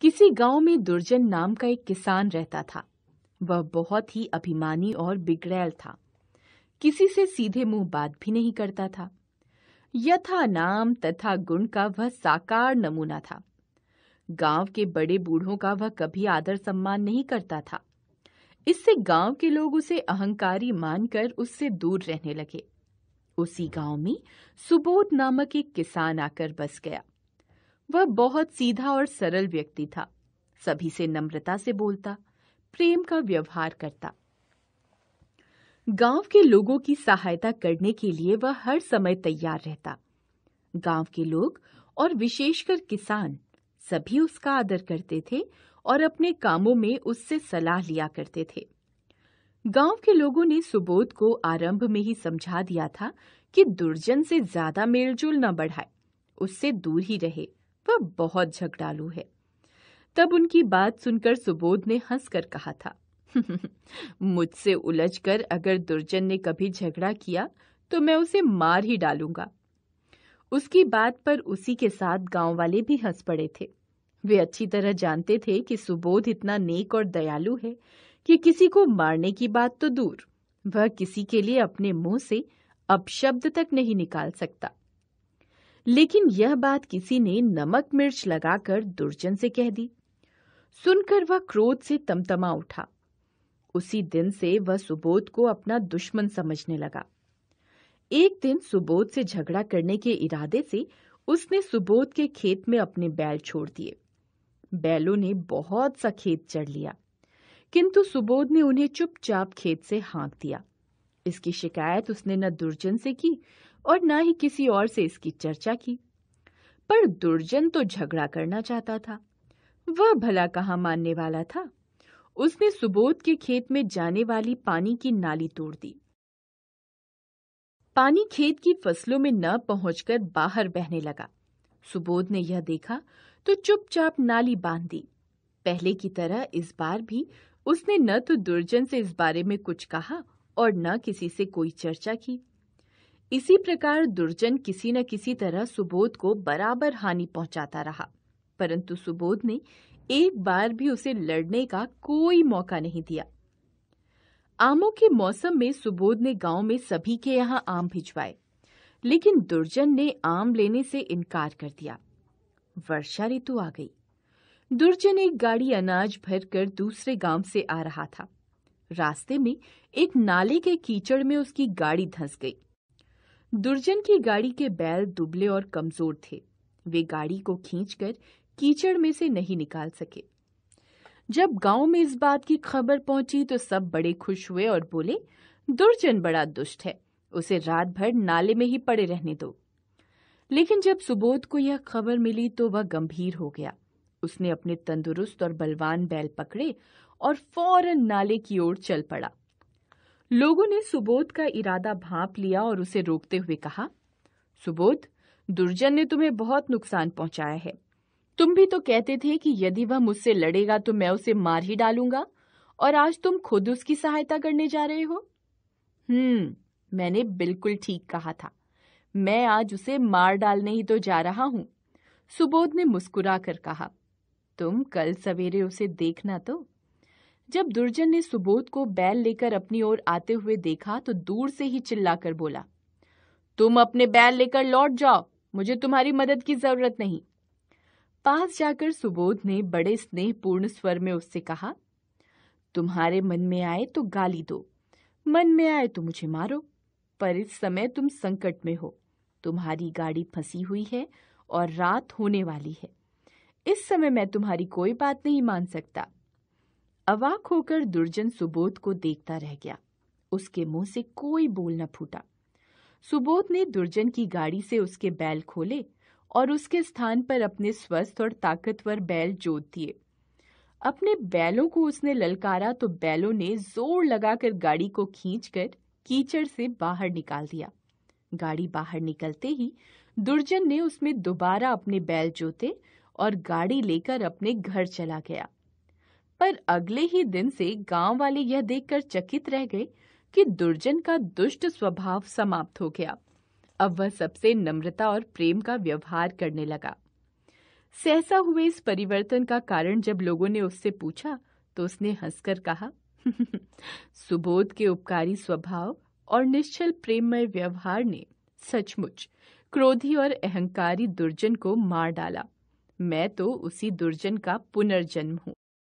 किसी गांव में दुर्जन नाम का एक किसान रहता था वह बहुत ही अभिमानी और बिगड़ैल था किसी से सीधे मुंह बात भी नहीं करता था यथा नाम तथा गुण का वह साकार नमूना था गांव के बड़े बूढ़ों का वह कभी आदर सम्मान नहीं करता था इससे गांव के लोग उसे अहंकारी मानकर उससे दूर रहने लगे उसी गांव में सुबोध नामक एक किसान आकर बस गया वह बहुत सीधा और सरल व्यक्ति था सभी से नम्रता से बोलता प्रेम का व्यवहार करता गांव के लोगों की सहायता करने के लिए वह हर समय तैयार रहता गांव के लोग और विशेषकर किसान सभी उसका आदर करते थे और अपने कामों में उससे सलाह लिया करते थे गांव के लोगों ने सुबोध को आरंभ में ही समझा दिया था कि दुर्जन से ज्यादा मेलजोल न बढ़ाए उससे दूर ही रहे वह बहुत झगड़ालू है तब उनकी बात सुनकर सुबोध ने हंसकर कहा था हम्म, मुझसे उलझकर अगर दुर्जन ने कभी झगड़ा किया तो मैं उसे मार ही डालूंगा उसकी बात पर उसी के साथ गांव वाले भी हंस पड़े थे वे अच्छी तरह जानते थे कि सुबोध इतना नेक और दयालु है कि किसी को मारने की बात तो दूर वह किसी के लिए अपने मुंह से अपशब्द तक नहीं निकाल सकता लेकिन यह बात किसी ने नमक मिर्च लगाकर दुर्जन से कह दी सुनकर वह क्रोध से तमतमा उठा उसी दिन से वह सुबोध को अपना दुश्मन समझने लगा एक दिन सुबोध से झगड़ा करने के इरादे से उसने सुबोध के खेत में अपने बैल छोड़ दिए बैलों ने बहुत सा खेत चढ़ लिया किंतु सुबोध ने उन्हें चुपचाप खेत से हाँक दिया इसकी शिकायत उसने न दुर्जन से की और न ही किसी और से इसकी चर्चा की पर दुर्जन तो झगड़ा करना चाहता था वह भला कहा मानने वाला था उसने सुबोध के खेत में जाने वाली पानी की नाली तोड़ दी पानी खेत की फसलों में न पहुंचकर बाहर बहने लगा सुबोध ने यह देखा तो चुपचाप नाली बांध दी पहले की तरह इस बार भी उसने न तो दुर्जन से इस बारे में कुछ कहा और न किसी से कोई चर्चा की इसी प्रकार दुर्जन किसी न किसी तरह सुबोध को बराबर हानि पहुंचाता रहा परंतु सुबोध ने एक बार भी उसे लड़ने का कोई मौका नहीं दिया आमों के मौसम में सुबोध ने गांव में सभी के यहां आम भिजवाए लेकिन दुर्जन ने आम लेने से इनकार कर दिया वर्षा ऋतु आ गई दुर्जन एक गाड़ी अनाज भरकर दूसरे गांव से आ रहा था रास्ते में एक नाले के कीचड़ में उसकी गाड़ी धंस गई दुर्जन की गाड़ी के बैल दुबले और कमजोर थे वे गाड़ी को खींचकर कीचड़ में से नहीं निकाल सके जब गांव में इस बात की खबर पहुंची तो सब बड़े खुश हुए और बोले दुर्जन बड़ा दुष्ट है उसे रात भर नाले में ही पड़े रहने दो लेकिन जब सुबोध को यह खबर मिली तो वह गंभीर हो गया उसने अपने तंदुरुस्त और बलवान बैल पकड़े और फौरन नाले की ओर चल पड़ा लोगों ने सुबोध का इरादा भांप लिया और उसे रोकते हुए कहा सुबोध दुर्जन ने तुम्हें बहुत नुकसान पहुंचाया है तुम भी तो कहते थे कि यदि वह मुझसे लड़ेगा तो मैं उसे मार ही डालूंगा और आज तुम खुद उसकी सहायता करने जा रहे हो हम्म मैंने बिल्कुल ठीक कहा था मैं आज उसे मार डालने ही तो जा रहा हूँ सुबोध ने मुस्कुरा कर कहा तुम कल सवेरे उसे देखना तो जब दुर्जन ने सुबोध को बैल लेकर अपनी ओर आते हुए देखा तो दूर से ही चिल्लाकर बोला तुम अपने बैल लेकर लौट जाओ मुझे तुम्हारी मदद की जरूरत नहीं पास जाकर सुबोध ने बड़े स्नेहपूर्ण स्वर में उससे कहा तुम्हारे मन में आए तो गाली दो मन में आए तो मुझे मारो पर इस समय तुम संकट में हो तुम्हारी गाड़ी फंसी हुई है और रात होने वाली है इस समय मैं तुम्हारी कोई बात नहीं मान सकता अवाक होकर दुर्जन सुबोध को देखता रह गया उसके मुंह से कोई बोल न फूटा सुबोध ने दुर्जन की गाड़ी से उसके बैल खोले और उसके स्थान पर अपने स्वस्थ और ताकतवर बैल जोत दिए अपने बैलों को उसने ललकारा तो बैलों ने जोर लगाकर गाड़ी को खींचकर कीचड़ से बाहर निकाल दिया गाड़ी बाहर निकलते ही दुर्जन ने उसमें दोबारा अपने बैल जोते और गाड़ी लेकर अपने घर चला गया पर अगले ही दिन से गांव वाले यह देखकर चकित रह गए कि दुर्जन का दुष्ट स्वभाव समाप्त हो गया अब वह सबसे नम्रता और प्रेम का व्यवहार करने लगा सहसा हुए इस परिवर्तन का कारण जब लोगों ने उससे पूछा तो उसने हंसकर कहा सुबोध के उपकारी स्वभाव और निश्चल प्रेममय व्यवहार ने सचमुच क्रोधी और अहंकारी दुर्जन को मार डाला मैं तो उसी दुर्जन का पुनर्जन्म हूँ